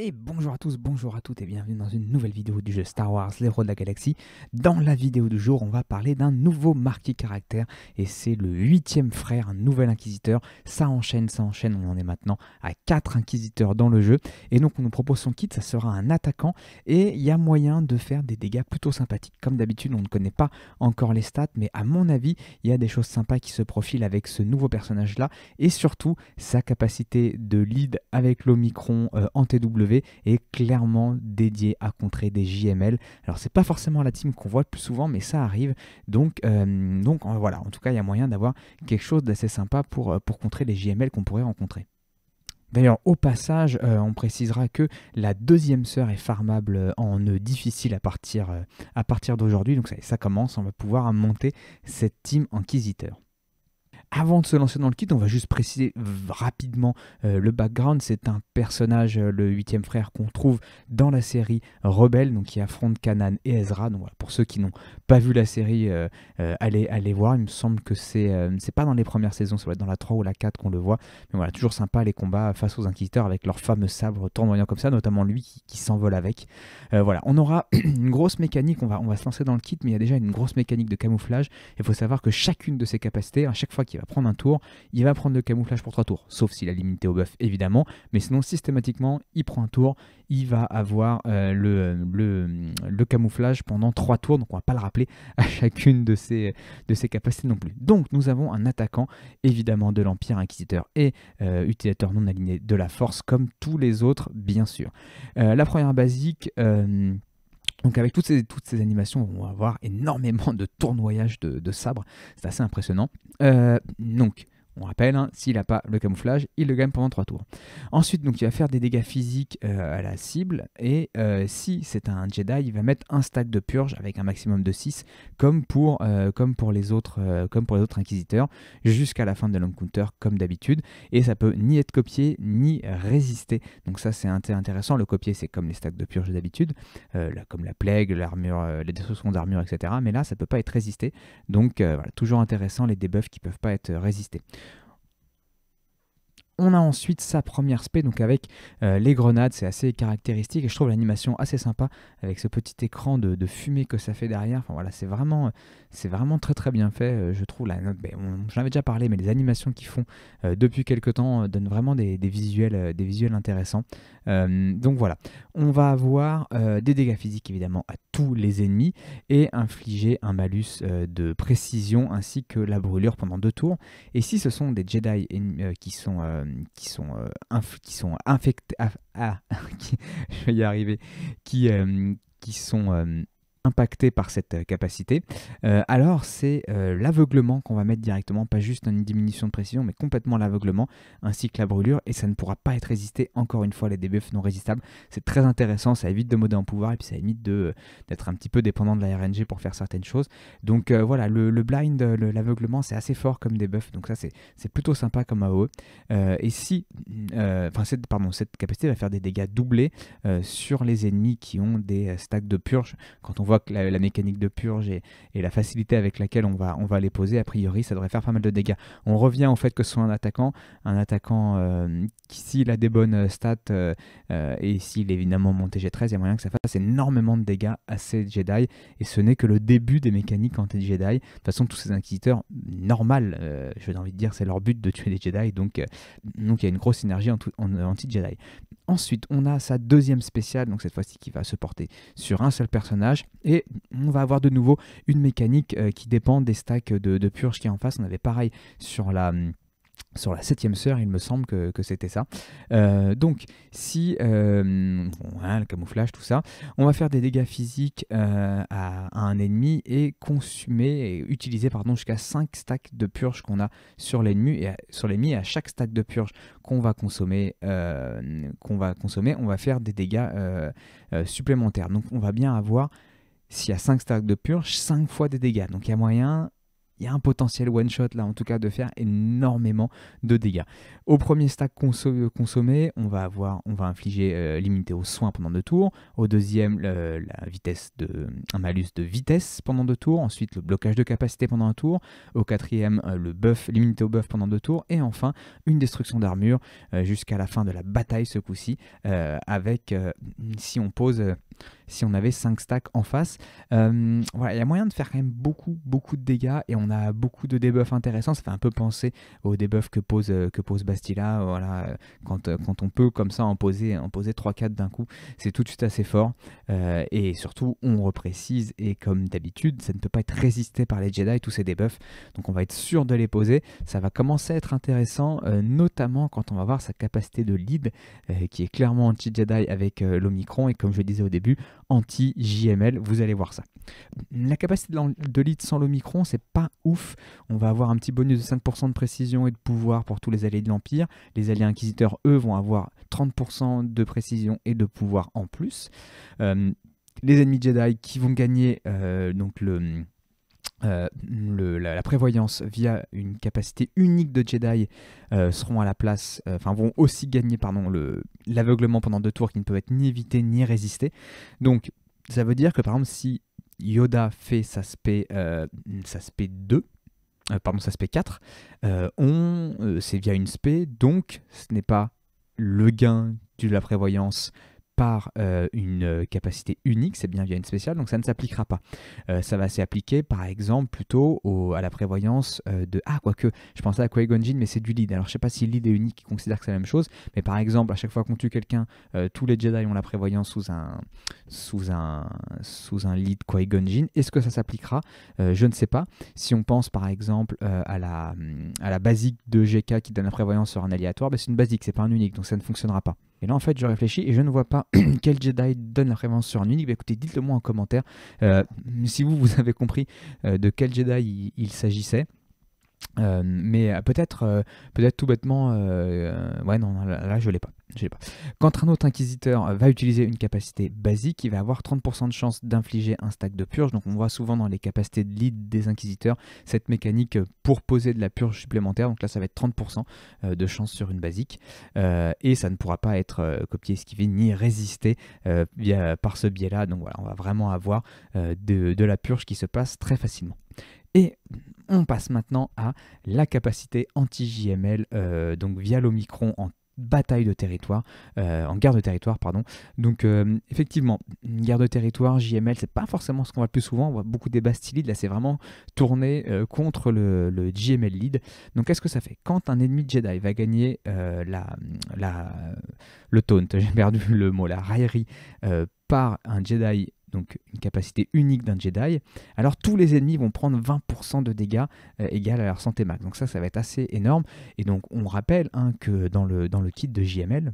Et bonjour à tous, bonjour à toutes et bienvenue dans une nouvelle vidéo du jeu Star Wars, l'héros de la galaxie. Dans la vidéo du jour, on va parler d'un nouveau marqué caractère et c'est le huitième frère, un nouvel inquisiteur. Ça enchaîne, ça enchaîne, on en est maintenant à quatre inquisiteurs dans le jeu. Et donc on nous propose son kit, ça sera un attaquant et il y a moyen de faire des dégâts plutôt sympathiques. Comme d'habitude, on ne connaît pas encore les stats, mais à mon avis, il y a des choses sympas qui se profilent avec ce nouveau personnage-là et surtout sa capacité de lead avec l'Omicron euh, en TW est clairement dédié à contrer des JML. Alors c'est pas forcément la team qu'on voit le plus souvent, mais ça arrive. Donc, euh, donc euh, voilà, en tout cas il y a moyen d'avoir quelque chose d'assez sympa pour, euh, pour contrer les JML qu'on pourrait rencontrer. D'ailleurs, au passage, on précisera que la deuxième sœur est farmable en nœud difficile à partir, à partir d'aujourd'hui. Donc ça, ça, commence, on va pouvoir monter cette team inquisiteur. Avant de se lancer dans le kit, on va juste préciser rapidement euh, le background. C'est un personnage, le euh, le huitième frère, qu'on trouve dans la série Rebelle, donc qui affronte Kanan et Ezra. Donc voilà, pour ceux qui n'ont pas vu la série, euh, allez, voir. Il me semble que c'est c'est pas dans les premières saisons, ça va être dans la 3 ou la 4 qu'on le voit. Mais voilà, toujours sympa les combats face aux inquisiteurs avec leur fameux sabre tournoyant comme ça, notamment lui qui, s'envole avec. voilà, on aura une grosse mécanique, on va, on va se lancer dans le kit, mais il y a déjà une grosse mécanique de camouflage. Il faut savoir que chacune de ses capacités, à chaque fois qu'il il va prendre un tour, il va prendre le camouflage pour trois tours, sauf s'il a limité au buff évidemment, mais sinon systématiquement il prend un tour, il va avoir euh, le, camouflage pendant trois tours, donc on va pas le rappeler à chacune de ses, de ses capacités non plus. Donc nous avons un attaquant évidemment de l'Empire Inquisiteur et euh, utilisateur non aligné de la force comme tous les autres bien sûr. Euh, la première basique... Donc avec toutes ces, toutes ces animations, on va avoir énormément de tournoyages de, sabres. C'est assez impressionnant. Euh, donc on rappelle, hein, s'il n'a pas le camouflage, il le gagne pendant 3 tours. Ensuite, donc, il va faire des dégâts physiques euh, à la cible, et euh, si c'est un Jedi, il va mettre un stack de purge avec un maximum de 6, comme pour, euh, comme pour, les, autres, comme pour les autres inquisiteurs, jusqu'à la fin de l'homme counter, comme d'habitude, et ça peut ni être copié, ni résister. Donc ça, c'est intéressant. Le copier, c'est comme les stacks de purge d'habitude, comme la plague, l'armure, les destructions d'armure, etc. Mais là, ça ne peut pas être résisté. Donc voilà, toujours intéressant les debuffs qui ne peuvent pas être résistés. On a ensuite sa première spé, donc avec euh, les grenades, c'est assez caractéristique et je trouve l'animation assez sympa avec ce petit écran de, fumée que ça fait derrière. Enfin voilà, c'est vraiment, c'est vraiment très très bien fait. Euh, je trouve la note, ben, j'en avais déjà parlé, mais les animations qu'ils font euh, depuis quelques temps donnent vraiment des, visuels, des visuels intéressants. donc voilà, on va avoir des dégâts physiques évidemment à tous les ennemis et infliger un malus de précision ainsi que la brûlure pendant deux tours. Et si ce sont des Jedi qui sont qui sont, euh, qui sont infectés, ah, ah je vais y arriver, qui, euh, qui sont euh, impacté par cette euh, capacité, euh, alors c'est euh, l'aveuglement qu'on va mettre directement, pas juste une diminution de précision, mais complètement l'aveuglement, ainsi que la brûlure, et ça ne pourra pas être résisté. Encore une fois, les débuffs non résistables, c'est très intéressant, ça évite de modder en pouvoir, et puis ça évite d'être un petit peu dépendant de la RNG pour faire certaines choses. Donc voilà, le, blind, l'aveuglement, c'est assez fort comme debuff donc ça c'est plutôt sympa comme AOE. et si, mm, enfin cette, pardon, cette capacité va faire des dégâts doublés sur les ennemis qui ont des stacks de purge, quand on voit que la, mécanique de purge et, la facilité avec laquelle on va, on va les poser, a priori, ça devrait faire pas mal de dégâts. On revient au fait que ce soit un attaquant, un attaquant euh, qui, s'il a des bonnes euh, stats euh, et s'il est évidemment monté G13, il y a moyen que ça fasse énormément de dégâts à ces Jedi. Et ce n'est que le début des mécaniques anti-Jedi. De toute façon, tous ces inquisiteurs, normal, je j'ai envie de dire, c'est leur but de tuer des Jedi. Donc, donc il y a une grosse synergie en, en anti-Jedi. Ensuite, on a sa deuxième spéciale, donc cette fois-ci qui va se porter sur un seul personnage. Et on va avoir de nouveau une mécanique euh, qui dépend des stacks de, purges purge qui est en face. On avait pareil sur la hum, sur la septième sœur, il me semble que, c'était ça. Euh, donc, si euh, le camouflage, tout ça, on va faire des dégâts physiques à, un ennemi et consommer, et utiliser pardon jusqu'à 5 stacks de purge qu'on a sur l'ennemi et sur l'ennemi à chaque stack de purge qu'on va consommer, qu'on va consommer, on va faire des dégâts supplémentaires. Donc, on va bien avoir s'il y a 5 stacks de purge, 5 fois des dégâts. Donc il y a moyen, il y a un potentiel one shot là en tout cas de faire énormément de dégâts. Au premier stack consommé, on va avoir, on va infliger euh, limité aux soins pendant deux tours. Au deuxième, la vitesse de un malus de vitesse pendant deux tours. Ensuite, le blocage de capacité pendant un tour. Au quatrième, euh, le buff limité au buff pendant deux tours. Et enfin, une destruction d'armure euh, jusqu'à la fin de la bataille ce coup-ci avec si on pose si on avait 5 stacks en face. Euh, voilà, il y a moyen de faire quand même beaucoup, beaucoup de dégâts et on a beaucoup de debuffs intéressants. Ça fait un peu penser aux debuffs que pose, euh, que pose Bastila. Voilà, euh, quand, quand on peut comme ça en poser, en poser 3-4 d'un coup, c'est tout de suite assez fort. et surtout, on reprécise et comme d'habitude, ça ne peut pas être résisté par les Jedi, tous ces debuffs. Donc on va être sûr de les poser. Ça va commencer à être intéressant, notamment quand on va voir sa capacité de lead qui est clairement anti-Jedi avec l'Omicron. Et comme je le disais au début, anti-JML. Vous allez voir ça. La capacité de lead sans l'Omicron, c'est pas ouf. On va avoir un petit bonus de 5% de précision et de pouvoir pour tous les alliés de l'Empire. Les alliés inquisiteurs, eux, vont avoir 30% de précision et de pouvoir en plus. Euh, les ennemis Jedi qui vont gagner euh, donc le euh, la, prévoyance via une capacité unique de Jedi euh, seront à la place, euh, enfin vont aussi gagner pardon l'aveuglement pendant deux tours qui ne peuvent être ni évité ni résisté. Donc ça veut dire que par exemple si Yoda fait sa spé, sa spé 2, pardon sa spé 4, on c'est via une spé donc ce n'est pas le gain de la prévoyance par euh, une euh, capacité unique, c'est bien via une spéciale, donc ça ne s'appliquera pas. Euh, ça va s'appliquer par exemple plutôt à la prévoyance de... Ah, quoique, je pensais à Jin, mais c'est du lead. Alors je ne sais pas si lead est unique, qui considère que c'est la même chose, mais par exemple, à chaque fois qu'on tue quelqu'un, tous les Jedi ont la prévoyance sous un, sous un, sous un lead Jin. Est-ce que ça s'appliquera Je ne sais pas. Si on pense par exemple à, la, à la basique de GK qui donne la prévoyance sur un aléatoire, mais ben, c'est une basique, c'est pas un unique, donc ça ne fonctionnera pas. Et là, en fait, je réfléchis et je ne vois pas quel Jedi donne la prévention sur un unique. Bah, écoutez, dites-le moi en commentaire euh, si vous, vous avez compris euh, de quel Jedi il, s'agissait. Euh, mais peut-être peut-être tout bêtement ouais non là, là je l'ai pas quand un autre inquisiteur va utiliser une capacité basique, il va avoir 30% de chance d'infliger un stack de purge. Donc on voit souvent dans les capacités de lead des inquisiteurs cette mécanique pour poser de la purge supplémentaire. Donc là, ça va être 30% euh, de chance sur une basique. Euh, et ça ne pourra pas être euh, copié, esquivé ni résister par ce biais-là. Donc voilà, on va vraiment avoir de, la purge qui se passe très facilement. Et on passe maintenant à la capacité anti-JML, donc via l'Omicron en bataille de territoire, euh, en guerre de territoire, pardon. Donc euh, effectivement, une guerre de territoire, JML, c'est pas forcément ce qu'on voit le plus souvent, on voit beaucoup des Bastilides, là c'est vraiment tourné euh, contre le, le, JML lead. Donc qu'est-ce que ça fait Quand un ennemi Jedi va gagner la, la, le taunt, j'ai perdu le mot, la raillerie, par un Jedi donc une capacité unique d'un Jedi, alors tous les ennemis vont prendre 20% de dégâts euh, égal à leur santé max. Donc ça, ça va être assez énorme. Et donc on rappelle hein, que dans le, dans le kit de JML,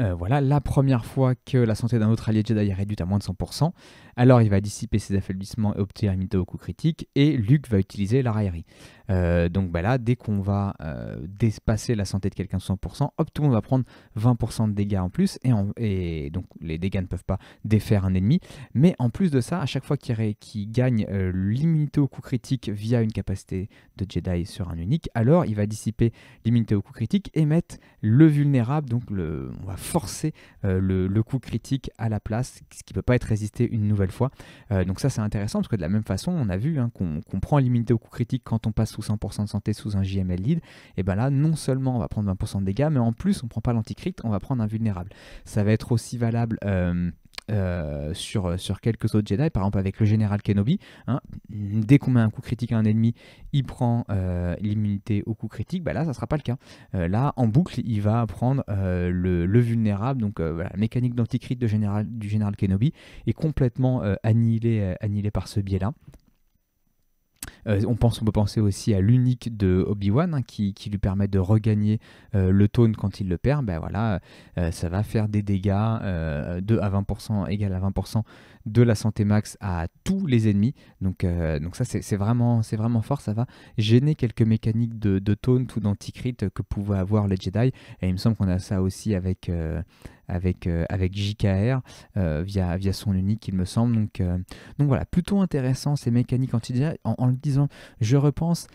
euh, voilà, la première fois que la santé d'un autre allié Jedi est réduite à moins de 100%, alors il va dissiper ses affaiblissements et obtenir un mito coup critique, et Luke va utiliser la raillerie. Euh, donc bah là, dès qu'on va euh, dépasser la santé de quelqu'un de 100%, hop, tout le monde va prendre 20% de dégâts en plus. Et, donc les dégâts ne peuvent pas défaire un ennemi. Mais en plus de ça, à chaque fois qu'il gagne limiter euh, l'immunité au coup critique via une capacité de Jedi sur un unique, alors il va dissiper l'immunité au coup critique et mettre le vulnérable. Donc le, on va forcer le, coup critique à la place, ce qui ne peut pas être résisté une nouvelle fois. donc ça, c'est intéressant parce que de la même façon, on a vu hein, qu'on prend l'immunité au coup critique quand on passe sous 100% de santé sous un JML lead, et eh ben là, non seulement on va prendre 20% de dégâts, mais en plus, on prend pas l'anticrit, on va prendre un vulnérable. Ça va être aussi valable... Euh, euh, sur, sur quelques autres Jedi, par exemple avec le général Kenobi. Hein. dès qu'on met un coup critique à un ennemi, il prend euh, l'immunité au coup critique. Bah là, ça sera pas le cas. là, en boucle, il va prendre le, vulnérable. Donc, voilà, la mécanique d'anticrit général, du général Kenobi est complètement annihilée par ce biais-là. Euh, on, pense, peut penser aussi à l'unique de Obi-Wan hein, qui, lui permet de regagner euh, le taunt quand il le perd. Ben voilà, euh, ça va faire des dégâts de à 20% égal à 20% de la santé max à tous les ennemis. Donc, donc ça, c'est vraiment, vraiment fort. Ça va gêner quelques mécaniques de, de taunt ou d'anticrit que pouvaient avoir les Jedi. Et il me semble qu'on a ça aussi avec, avec, euh, avec JKR euh, via, via son unique, il me semble. Donc, euh, donc voilà, plutôt intéressant ces mécaniques anti En, le disant, je repense,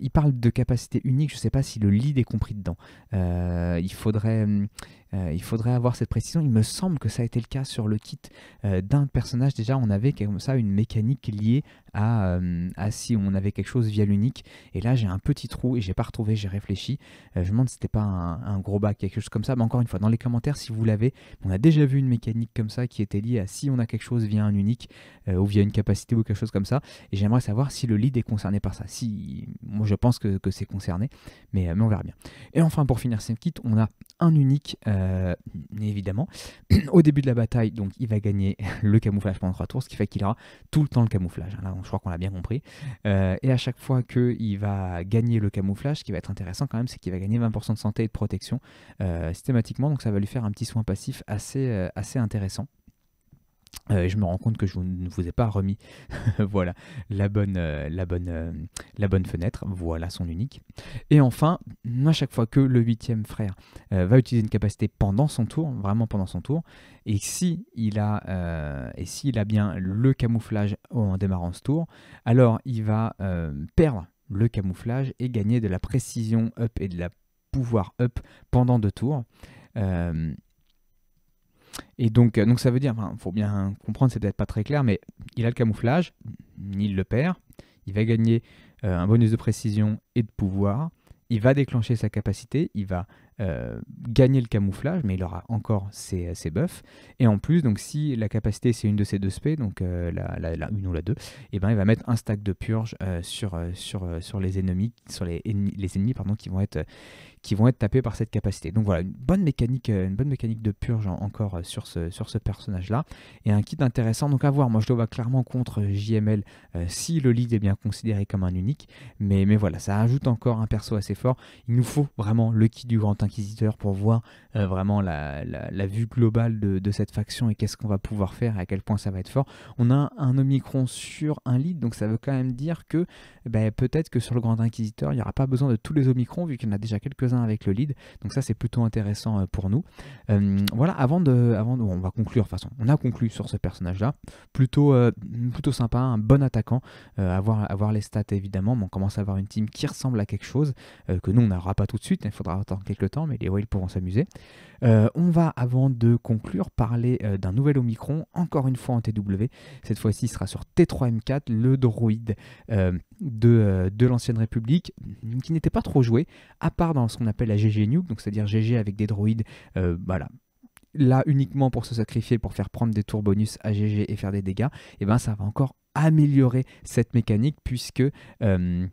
il parle de capacité unique, je ne sais pas si le lead est compris dedans. il faudrait. Hum, euh, il faudrait avoir cette précision. Il me semble que ça a été le cas sur le kit euh, d'un personnage. Déjà, on avait comme ça une mécanique liée euh, à, si on avait quelque chose via l'unique. Et là, j'ai un petit trou et j'ai pas retrouvé, j'ai réfléchi. je me demande si c'était pas un, gros bac, quelque chose comme ça. Mais encore une fois, dans les commentaires, si vous l'avez, on a déjà vu une mécanique comme ça qui était liée à si on a quelque chose via un unique ou via une capacité ou quelque chose comme ça. Et j'aimerais savoir si le lead est concerné par ça. Si, moi, je pense que, c'est concerné, mais, on verra bien. Et enfin, pour finir ce kit, on a un unique. Euh, évidemment. Au début de la bataille, donc il va gagner le camouflage pendant 3 tours, ce qui fait qu'il aura tout le temps le camouflage. Hein, là, je crois qu'on l'a bien compris. Euh, et à chaque fois qu'il va gagner le camouflage, ce qui va être intéressant quand même, c'est qu'il va gagner 20% de santé et de protection euh, systématiquement. Donc ça va lui faire un petit soin passif assez, assez intéressant. Euh, je me rends compte que je ne vous ai pas remis voilà euh, euh, la bonne, fenêtre, voilà son unique. Et enfin, à chaque fois que le huitième frère va utiliser une capacité pendant son tour, vraiment pendant son tour, et si il a, s'il a bien le camouflage en démarrant ce tour, alors il va perdre le camouflage et gagner de la précision up et de la pouvoir up pendant deux tours. Et donc, euh, donc ça veut dire, il faut bien comprendre, c'est peut-être pas très clair, mais il a le camouflage, il le perd, il va gagner euh, un bonus de précision et de pouvoir, il va déclencher sa capacité, il va euh, gagner le camouflage, mais il aura encore ses, ses, buffs. Et en plus, donc si la capacité c'est une de ces deux spé, donc la, la, une ou la deux, et eh ben il va mettre un stack de purge sur, sur, sur les ennemis, sur les les ennemis pardon, qui vont être qui vont être tapés par cette capacité. Donc voilà, une bonne mécanique, euh, une bonne mécanique de purge encore euh, sur ce, sur ce personnage-là. Et un kit intéressant, donc à voir. Moi, je le vois clairement contre euh, JML si le lead est bien considéré comme un unique. Mais, mais voilà, ça ajoute encore un perso assez fort. Il nous faut vraiment le kit du Grand Inquisiteur pour voir vraiment la, vue globale de, cette faction et qu'est-ce qu'on va pouvoir faire et à quel point ça va être fort. On a un Omicron sur un lead, donc ça veut quand même dire que ben, peut-être que sur le Grand Inquisiteur, il n'y aura pas besoin de tous les Omicrons vu qu'il y en a déjà quelques-uns avec le lead. Donc ça, c'est plutôt intéressant euh, pour nous. Euh, voilà, avant de, avant on va conclure. De façon, on a conclu sur ce personnage-là. Plutôt, euh, plutôt sympa, un bon attaquant. avoir, avoir les stats évidemment, mais on commence à avoir une team qui ressemble à quelque chose que nous on n'aura pas tout de suite. Il faudra attendre quelques temps, mais les Royals pourront s'amuser. on va, avant de conclure, parler d'un nouvel Omicron, encore une fois en TW. Cette fois-ci, sera sur T3M4, le droïde. Euh, de, l'ancienne République, qui n'était pas trop joué, à part dans ce qu'on appelle la GG Nuke, donc c'est-à-dire GG avec des droïdes, euh, voilà, là uniquement pour se sacrifier, pour faire prendre des tours bonus à GG et faire des dégâts, et eh ben ça va encore améliorer cette mécanique puisque euh,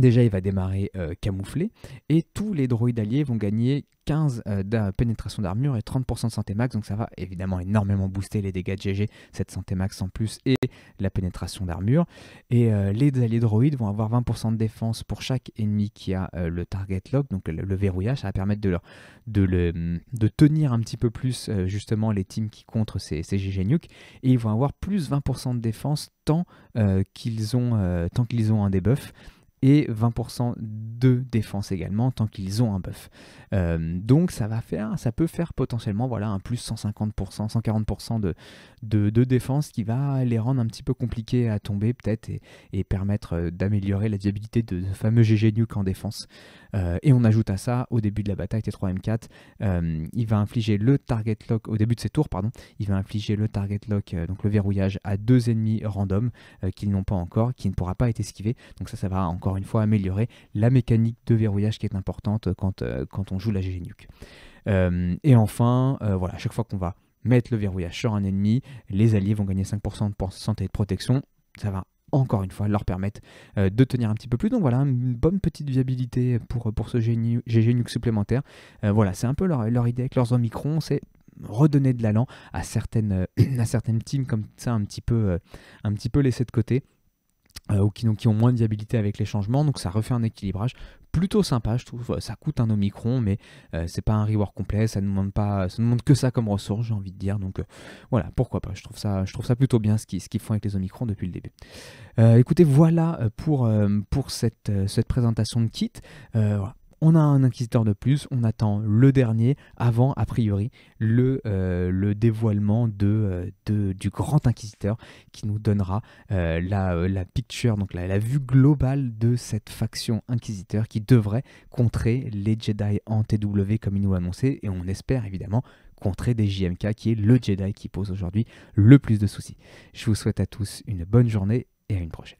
Déjà, il va démarrer euh, camouflé et tous les droïdes alliés vont gagner 15 euh, de pénétration d'armure et 30% de santé max. Donc, ça va évidemment énormément booster les dégâts de GG, cette santé max en plus et la pénétration d'armure. Et euh, les alliés droïdes vont avoir 20% de défense pour chaque ennemi qui a le target lock, donc le, verrouillage. Ça va permettre de, de, tenir un petit peu plus justement les teams qui contre ces, GG nuke. Et ils vont avoir plus 20% de défense tant qu'ils ont, tant qu'ils ont un debuff et 20% de défense également tant qu'ils ont un buff. Euh, donc ça va faire, ça peut faire potentiellement voilà, un plus 150%, 140% de, de, défense qui va les rendre un petit peu compliqués à tomber peut-être et, permettre euh, d'améliorer la viabilité de ce fameux GG Nuke en défense. Euh, et on ajoute à ça, au début de la bataille T3M4, il va infliger le target lock, au début de ses tours, pardon, il va infliger le target lock, donc le verrouillage, à deux ennemis random qu'ils n'ont pas encore, qui ne pourra pas être esquivé. Donc ça, ça va encore une fois améliorer la mécanique de verrouillage qui est importante euh, quand, euh, quand on joue la GG Nuke. Euh, et enfin, voilà, à chaque fois qu'on va mettre le verrouillage sur un ennemi, les alliés vont gagner 5% de santé et de protection. Ça va encore une fois leur permettre de tenir un petit peu plus. Donc voilà, une bonne petite viabilité pour, pour ce GG Nuke supplémentaire. voilà, c'est un peu leur, idée avec leurs Omicron, c'est redonner de l'allant à certaines, à certaines teams comme ça, un petit peu, un petit peu laissées de côté. Euh, ou qui, qui, ont moins de viabilité avec les changements. Donc ça refait un équilibrage plutôt sympa, je trouve. Ça coûte un Omicron, mais euh, c'est pas un reward complet, ça ne demande pas, ça demande que ça comme ressource, j'ai envie de dire. Donc euh, voilà, pourquoi pas. Je trouve ça, je trouve ça plutôt bien ce qu'ils font avec les Omicron depuis le début. écoutez, voilà pour, pour cette, cette présentation de kit. Voilà on a un inquisiteur de plus, on attend le dernier avant, a priori, le, euh, le dévoilement euh, de, du grand inquisiteur qui nous donnera euh, la, picture, donc la, la, vue globale de cette faction inquisiteur qui devrait contrer les Jedi en TW comme il nous l'a annoncé, et on espère évidemment contrer des JMK qui est le Jedi qui pose aujourd'hui le plus de soucis. Je vous souhaite à tous une bonne journée et à une prochaine.